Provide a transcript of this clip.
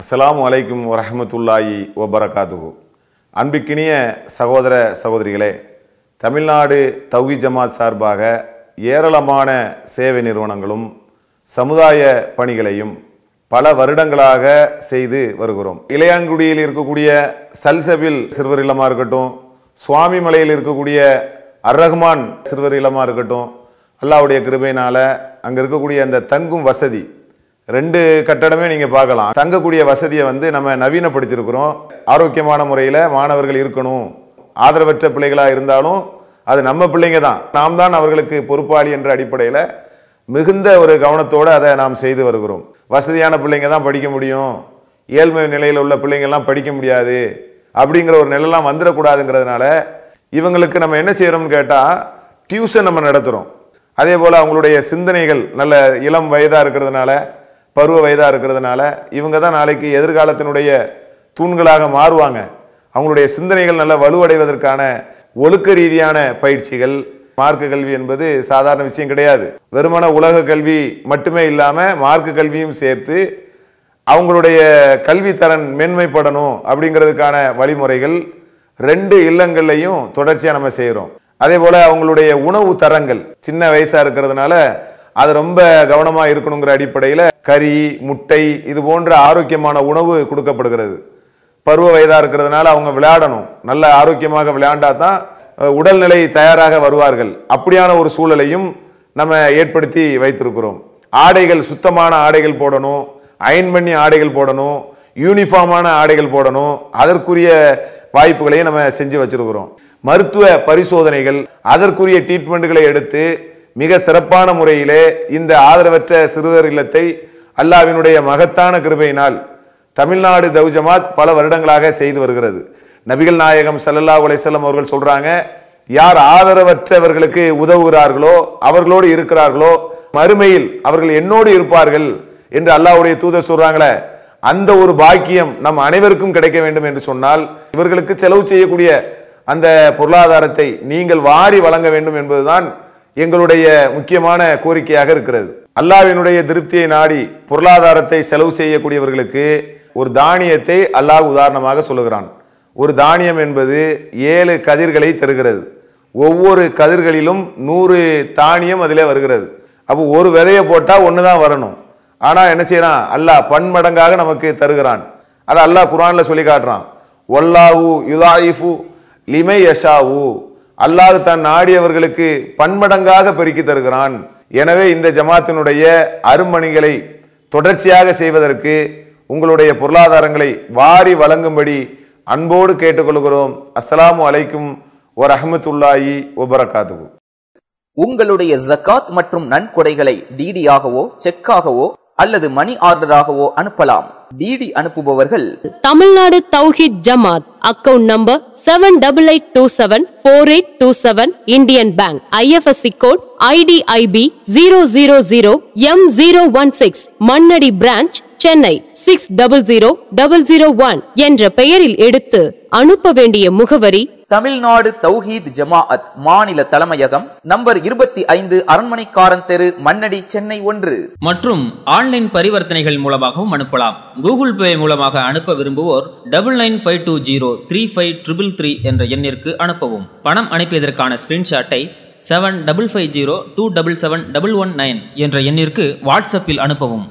அஸ்லாம் அலைக்கும் வரஹமத்துல்லாயி வபரகாத்துகு அன்பிக்கினிய சகோதர சகோதரிகளே தமிழ்நாடு தௌஹி ஜமாத் சார்பாக ஏராளமான சேவை நிறுவனங்களும் சமுதாய பணிகளையும் பல வருடங்களாக செய்து வருகிறோம் இளையாங்குடியில் இருக்கக்கூடிய சல்சபில் சிறுவர் இல்லமாக இருக்கட்டும் சுவாமி மலையில் இருக்கக்கூடிய அர்ரஹ்மான் சிறுவர் இல்லமாக இருக்கட்டும் அல்லாவுடைய கிருபையினால் அங்கே இருக்கக்கூடிய அந்த தங்கும் வசதி ரெண்டு கட்டடமே நீங்கள் பார்க்கலாம் தங்கக்கூடிய வசதியை வந்து நம்ம நவீனப்படுத்தியிருக்கிறோம் ஆரோக்கியமான முறையில் மாணவர்கள் இருக்கணும் ஆதரவற்ற பிள்ளைகளாக இருந்தாலும் அது நம்ம பிள்ளைங்க தான் நாம் தான் அவர்களுக்கு பொறுப்பாளி என்ற அடிப்படையில் மிகுந்த ஒரு கவனத்தோடு அதை நாம் செய்து வருகிறோம் வசதியான பிள்ளைங்க தான் படிக்க முடியும் ஏழ்மை நிலையில் உள்ள பிள்ளைங்கள்லாம் படிக்க முடியாது அப்படிங்கிற ஒரு நிலைலாம் வந்துடக்கூடாதுங்கிறதுனால இவங்களுக்கு நம்ம என்ன செய்கிறோம்னு கேட்டால் டியூஷன் நம்ம நடத்துகிறோம் அதே போல் அவங்களுடைய சிந்தனைகள் நல்ல இளம் வயதாக இருக்கிறதுனால பருவ வயதாக இருக்கிறதுனால இவங்க தான் நாளைக்கு எதிர்காலத்தினுடைய தூண்களாக மாறுவாங்க அவங்களுடைய சிந்தனைகள் நல்லா வலுவடைவதற்கான ஒழுக்க ரீதியான பயிற்சிகள் மார்க்க கல்வி என்பது சாதாரண விஷயம் கிடையாது வெறுமன உலக கல்வி மட்டுமே இல்லாமல் மார்க்க கல்வியும் சேர்த்து அவங்களுடைய கல்வித்தரன் மென்மைப்படணும் அப்படிங்கிறதுக்கான வழிமுறைகள் ரெண்டு இல்லங்கள்லையும் தொடர்ச்சியாக நம்ம செய்கிறோம் அதே போல் அவங்களுடைய உணவு தரங்கள் சின்ன வயசாக இருக்கிறதுனால அது ரொம்ப கவனமாக இருக்கணுங்கிற அடிப்படையில் கறி முட்டை இது போன்ற ஆரோக்கியமான உணவு கொடுக்கப்படுகிறது பருவ வயதாக இருக்கிறதுனால அவங்க விளையாடணும் நல்ல ஆரோக்கியமாக விளையாண்டா தான் உடல்நிலை தயாராக வருவார்கள் அப்படியான ஒரு சூழலையும் நம்ம ஏற்படுத்தி வைத்திருக்கிறோம் ஆடைகள் சுத்தமான ஆடைகள் போடணும் அயன் பண்ணி ஆடைகள் போடணும் யூனிஃபார்மான ஆடைகள் போடணும் அதற்குரிய வாய்ப்புகளையும் நம்ம செஞ்சு வச்சிருக்கிறோம் மருத்துவ பரிசோதனைகள் அதற்குரிய ட்ரீட்மெண்ட்டுகளை எடுத்து மிக சிறப்பான முறையிலே இந்த ஆதரவற்ற சிறுவர் இல்லத்தை அல்லாவினுடைய மகத்தான கிருபையினால் தமிழ்நாடு தௌஜமாத் பல வருடங்களாக செய்து வருகிறது நபிகள் நாயகம் சல்லல்லா உலைசல்லம் அவர்கள் சொல்றாங்க யார் ஆதரவற்றவர்களுக்கு உதவுகிறார்களோ அவர்களோடு இருக்கிறார்களோ மறுமையில் அவர்கள் என்னோடு இருப்பார்கள் என்று அல்லாவுடைய தூதர் சொல்றாங்களே அந்த ஒரு பாக்கியம் நம் அனைவருக்கும் கிடைக்க வேண்டும் என்று சொன்னால் இவர்களுக்கு செலவு செய்யக்கூடிய அந்த பொருளாதாரத்தை நீங்கள் வாரி வழங்க வேண்டும் என்பதுதான் எங்களுடைய முக்கியமான கோரிக்கையாக இருக்கிறது அல்லாவினுடைய திருப்தியை நாடி பொருளாதாரத்தை செலவு செய்யக்கூடியவர்களுக்கு ஒரு தானியத்தை அல்லாஹ் உதாரணமாக சொல்லுகிறான் ஒரு தானியம் என்பது ஏழு கதிர்களை தருகிறது ஒவ்வொரு கதிர்களிலும் நூறு தானியம் அதிலே வருகிறது அப்போ ஒரு விதையை போட்டால் ஒன்று தான் வரணும் ஆனால் என்ன செய்யறான் அல்லாஹ் பன்மடங்காக நமக்கு தருகிறான் அதை அல்லாஹ் குரானில் சொல்லி காட்டுறான் ஒல்லாவு யுதாயிஃபு லிமை யஷாவு அல்லாஹ் தன் நாடியவர்களுக்கு பன்மடங்காக பெருக்கி தருகிறான் எனவே இந்த ஜமாத்தினுடைய அரும்பணிகளை தொடர்ச்சியாக செய்வதற்கு உங்களுடைய பொருளாதாரங்களை வாரி வழங்கும்படி அன்போடு கேட்டுக்கொள்கிறோம் அஸ்லாம் அலைக்கும் ஒரு அஹமத்துல்லாயி ஒபரகாதுவும் உங்களுடைய ஜக்காத் மற்றும் நன்கொடைகளை டிடியாகவோ செக்காகவோ அல்லது மணி ஆர்டராகவோ அனுப்பலாம் டிடி அனுப்புபவர்கள் Tamil Nadu Tawheed Jamath account number seven double eight two seven four eight two seven Indian bank IFSC code IDIB zero zero zero M zero one six Mannady branch Chennai six double zero double zero one என்ற பெயரில் எடுத்து அனுப்ப வேண்டிய முகவரி தமிழ்நாடு தௌஹீத் ஜமாஅத் மாநில தலைமையகம் number இருபத்தி ஐந்து அரண்மனைக்காரன் தெரு மண்ணடி சென்னை ஒன்று மற்றும் ஆன்லைன் பரிவர்த்தனைகள் மூலமாகவும் அனுப்பலாம் கூகுள் பே மூலமாக அனுப்ப விரும்புவோர் double nine five two zero three five triple three என்ற எண்ணிற்கு அனுப்பவும் பணம் அனுப்பியதற்கான ஸ்கிரீன்ஷாட்டை seven double five zero two double seven double one nine என்ற எண்ணிற்கு வாட்ஸ்அப்பில் அனுப்பவும்